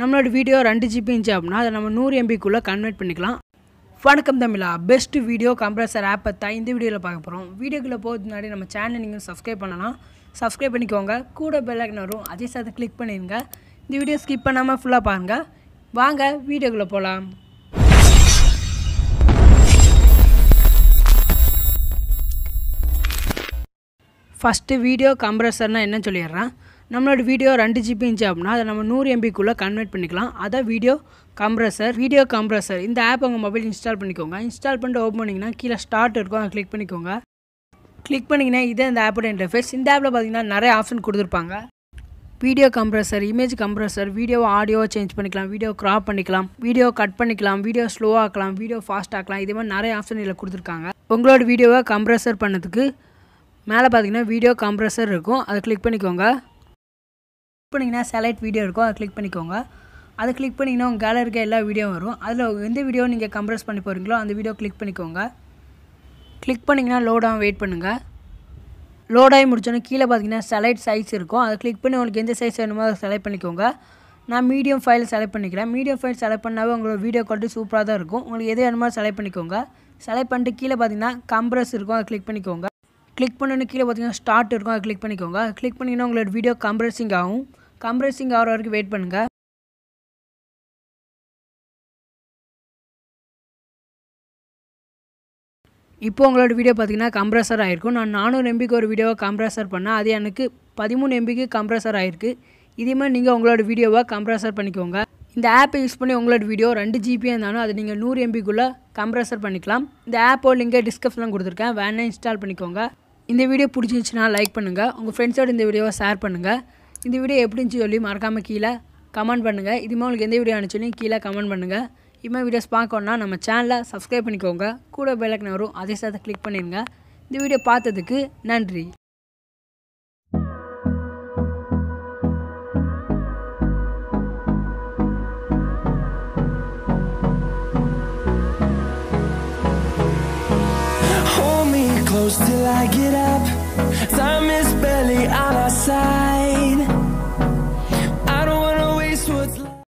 நம்மளோட வீடியோ ரெண்டு ஜிபி இருந்துச்சு அப்படின்னா அதை நம்ம நூறு எம்பிக்குள்ளே கன்வெர்ட் பண்ணிக்கலாம் வணக்கம் தமிழா பெஸ்ட்டு வீடியோ கம்ப்ரஸர் ஆப்பை தான் இந்த வீடியோவில் பார்க்க போகிறோம் வீடியோக்குள்ளே போகிறது முன்னாடி நம்ம சேனல் நீங்கள் சப்ஸ்கிரைப் பண்ணலாம் சப்ஸ்கிரைப் பண்ணிக்கோங்க கூட பெல்லாக்கன் வரும் அதே சேர்த்து கிளிக் பண்ணிடுங்க இந்த வீடியோ ஸ்கிப் பண்ணாமல் ஃபுல்லாக பாருங்கள் வாங்க வீடியோக்குள்ளே போகலாம் ஃபஸ்ட்டு வீடியோ கம்ப்ரஸர்னால் என்ன சொல்லிடுறேன் நம்மளோட வீடியோ ரெண்டு ஜிபி இருந்துச்சு அப்படின்னா அதை நம்ம நூறு எம்பிக்குள்ளே கன்வெர்ட் பண்ணிக்கலாம் அதை வீடியோ கம்ப்ரஸர் வீடியோ கம்ப்ரஸர் இந்த ஆப் உங்கள் மொபைல் இன்ஸ்டால் பண்ணிக்கோங்க இன்ஸ்டால் பண்ணிட்டு ஓப்பன் பண்ணிங்கன்னா கீழே ஸ்டார்ட் இருக்கும் அதை கிளிக் பண்ணிக்கோங்க கிளிக் பண்ணிங்கன்னா இதே இந்த ஆப்போட இன்டர்ஃபேஸ் இந்த ஆப்பில் பார்த்திங்கன்னா நிறைய ஆப்ஷன் கொடுத்துருப்பாங்க video compressor image compressor video audio change பண்ணிக்கலாம் வீடியோ க்ராப் பண்ணிக்கலாம் வீடியோ கட் பண்ணிக்கலாம் வீடியோ ஸ்லோ ஆக்கலாம் வீடியோ ஃபாஸ்ட் ஆக்கலாம் இதே மாதிரி நிறைய ஆப்ஷன் இதில் கொடுத்துருக்காங்க உங்களோட வீடியோவை கம்ப்ரஸர் பண்ணதுக்கு மேலே பார்த்தீங்கன்னா வீடியோ கம்ப்ரஸர் இருக்கும் அதை கிளிக் பண்ணிக்கோங்க பண்ணிங்கன்னா சேலைட் வீடியோ இருக்கும் அதை கிளிக் பண்ணிக்கோங்க அதை கிளிக் பண்ணிங்கன்னா உங்கள் கேலரி இருக்க எல்லா வீடியோ வரும் அதில் எந்த வீடியோ நீங்கள் கம்ப்ரஸ் பண்ணி போகிறீங்களோ அந்த வீடியோ கிளிக் பண்ணிக்கோங்க கிளிக் பண்ணிங்கன்னா லோடாக வெயிட் பண்ணுங்கள் லோடாகி முடிச்சோன்னே கீழே பார்த்தீங்கன்னா செலக்ட் சைஸ் இருக்கும் அதை கிளிக் பண்ணி உங்களுக்கு எந்த சைஸ் வேணுமோ அதை செலக்ட் பண்ணிக்கோங்க நான் மீடியம் ஃபைல் செலக்ட் பண்ணிக்கிறேன் மீடியம் ஃபைல் செலக்ட் பண்ணாவே உங்களோட வீடியோ குவாலிட்டி சூப்பராக தான் இருக்கும் உங்களுக்கு எது வேணுமோ செலக்ட் பண்ணிக்கோங்க செலக்ட் பண்ணிட்டு கீழே பார்த்தீங்கன்னா கம்ப்ரஸ் இருக்கும் அதை கிளிக் பண்ணிக்கோங்க கிளிக் பண்ணோன்னு கீழே பார்த்தீங்கன்னா ஸ்டார்ட் இருக்கும் அதை கிளிக் பண்ணிக்கோங்க கிளிக் பண்ணிங்கன்னா உங்களோட வீடியோ கம்ப்ரஸிங் ஆகும் கம்ப்ரெஸிங் ஆகிற வரைக்கும் வெயிட் பண்ணுங்கள் இப்போ உங்களோட வீடியோ பார்த்தீங்கன்னா கம்ப்ரஸர் ஆகிருக்கும் நான் நானூறு எம்பிக்கு ஒரு வீடியோவை கம்ப்ரஸர் பண்ணேன் அது எனக்கு பதிமூணு எம்பிக்கு கம்ப்ரஸர் ஆகிருக்கு மாதிரி நீங்கள் உங்களோட வீடியோவை கம்ப்ரஸர் பண்ணிக்கோங்க இந்த ஆப்பை யூஸ் பண்ணி உங்களோட வீடியோ ரெண்டு ஜிபியாக இருந்தாலும் அதை நீங்கள் நூறு எம்பிக்குள்ளே கம்ப்ரஸர் பண்ணிக்கலாம் இந்த ஆப்போ லிங்கை டிஸ்கிரிப்ஷனில் கொடுத்துருக்கேன் வேணால் இன்ஸ்டால் பண்ணிக்கோங்க இந்த வீடியோ பிடிச்சிருந்துச்சுன்னா லைக் பண்ணுங்கள் உங்கள் ஃப்ரெண்ட்ஸோட இந்த வீடியோவை ஷேர் பண்ணுங்கள் இந்த வீடியோ எப்படின்னு சொல்லி மறக்காமல் கீழே கமெண்ட் பண்ணுங்கள் இதுமாதிரி உங்களுக்கு எந்த வீடியோ அனுப்பிச்சு கீழே கமெண்ட் பண்ணுங்கள் இதுமாதிரி வீடியோஸ் பார்க்கணுன்னா நம்ம சேனலை சப்ஸ்கிரைப் பண்ணிக்கோங்க கூட பெலக்கன் வரும் அதே சேர்த்து கிளிக் பண்ணிடுங்க இந்த வீடியோ பார்த்ததுக்கு நன்றி till I get up. Time is barely on